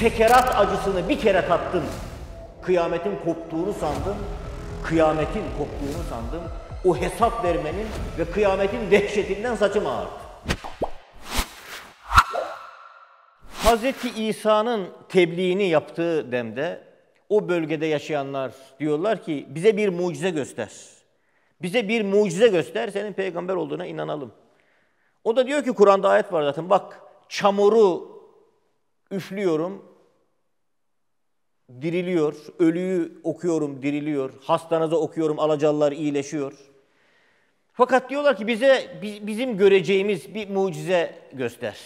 sekerat acısını bir kere tattın. Kıyametin koptuğunu sandın, Kıyametin koptuğunu sandım. O hesap vermenin ve kıyametin dehşetinden saçım ağardı. Hz. İsa'nın tebliğini yaptığı demde o bölgede yaşayanlar diyorlar ki bize bir mucize göster. Bize bir mucize göster senin peygamber olduğuna inanalım. O da diyor ki Kur'an'da ayet var zaten bak çamuru üflüyorum diriliyor, ölüyü okuyorum diriliyor, hastanıza okuyorum alacalılar iyileşiyor. Fakat diyorlar ki bize bizim göreceğimiz bir mucize göster.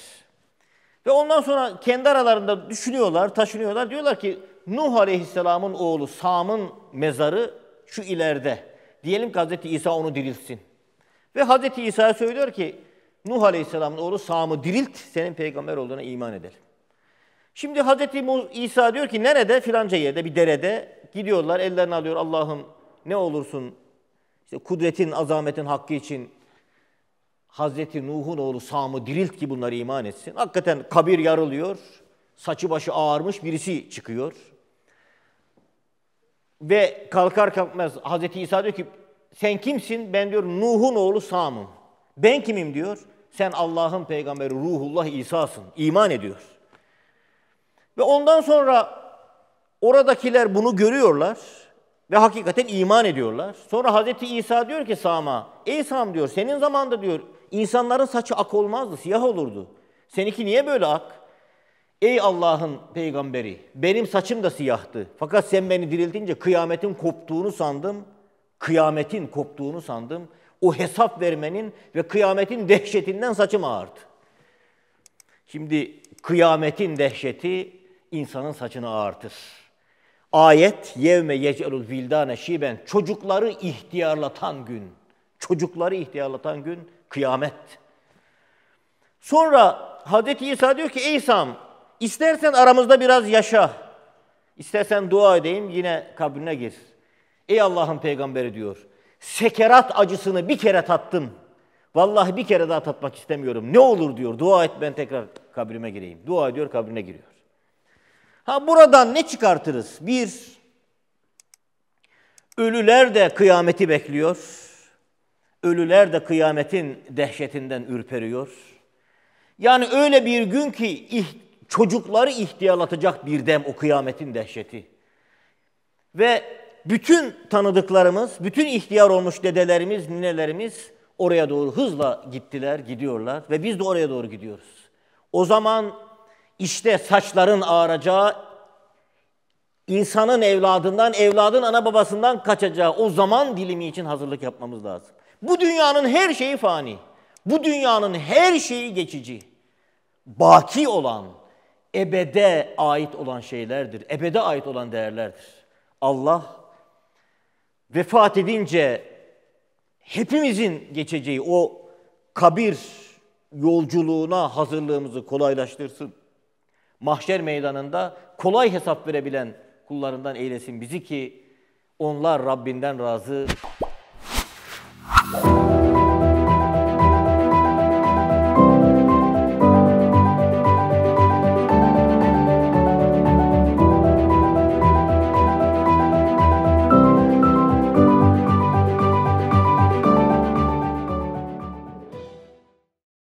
Ve ondan sonra kendi aralarında düşünüyorlar, taşınıyorlar. Diyorlar ki Nuh Aleyhisselam'ın oğlu Sam'ın mezarı şu ileride. Diyelim ki Hazreti İsa onu dirilsin. Ve Hazreti İsa söylüyor ki Nuh Aleyhisselam'ın oğlu Sam'ı dirilt, senin peygamber olduğuna iman edelim. Şimdi Hz. İsa diyor ki nerede? Filanca yerde bir derede gidiyorlar ellerini alıyor Allah'ım ne olursun işte kudretin, azametin hakkı için Hazreti Nuh'un oğlu Sam'ı dirilt ki bunlar iman etsin. Hakikaten kabir yarılıyor. Saçı başı ağarmış birisi çıkıyor. Ve kalkar kalkmaz Hazreti İsa diyor ki sen kimsin? Ben diyor Nuh'un oğlu Sam'ım. Ben kimim diyor? Sen Allah'ın peygamberi Ruhullah İsa'sın. İman ediyor. Ve ondan sonra oradakiler bunu görüyorlar ve hakikaten iman ediyorlar. Sonra Hazreti İsa diyor ki Sam'a, ey Sam diyor senin zamanda diyor insanların saçı ak olmazdı, siyah olurdu. Seninki niye böyle ak? Ey Allah'ın peygamberi, benim saçım da siyahtı. Fakat sen beni diriltince kıyametin koptuğunu sandım. Kıyametin koptuğunu sandım. O hesap vermenin ve kıyametin dehşetinden saçım ağardı. Şimdi kıyametin dehşeti insanın saçını ağartır. Ayet yevme yecelul vildane şiben çocukları ihtiyarlatan gün. Çocukları ihtiyarlatan gün kıyamet. Sonra Hazreti İsa diyor ki Ey İsa'm istersen aramızda biraz yaşa. İstersen dua edeyim yine kabrine gir. Ey Allah'ın peygamberi diyor. Sekerat acısını bir kere tattım. Vallahi bir kere daha tatmak istemiyorum. Ne olur diyor. Dua et ben tekrar kabrime gireyim. Dua ediyor kabrine giriyor. Ha buradan ne çıkartırız? Bir, ölüler de kıyameti bekliyor. Ölüler de kıyametin dehşetinden ürperiyor. Yani öyle bir gün ki çocukları ihtiyarlatacak bir dem o kıyametin dehşeti. Ve bütün tanıdıklarımız, bütün ihtiyar olmuş dedelerimiz, ninelerimiz oraya doğru hızla gittiler, gidiyorlar ve biz de oraya doğru gidiyoruz. O zaman işte saçların ağaracağı, insanın evladından, evladın ana babasından kaçacağı o zaman dilimi için hazırlık yapmamız lazım. Bu dünyanın her şeyi fani. Bu dünyanın her şeyi geçici. Baki olan, ebede ait olan şeylerdir. Ebede ait olan değerlerdir. Allah vefat edince hepimizin geçeceği o kabir yolculuğuna hazırlığımızı kolaylaştırsın mahşer meydanında kolay hesap verebilen kullarından eylesin bizi ki onlar Rabbinden razı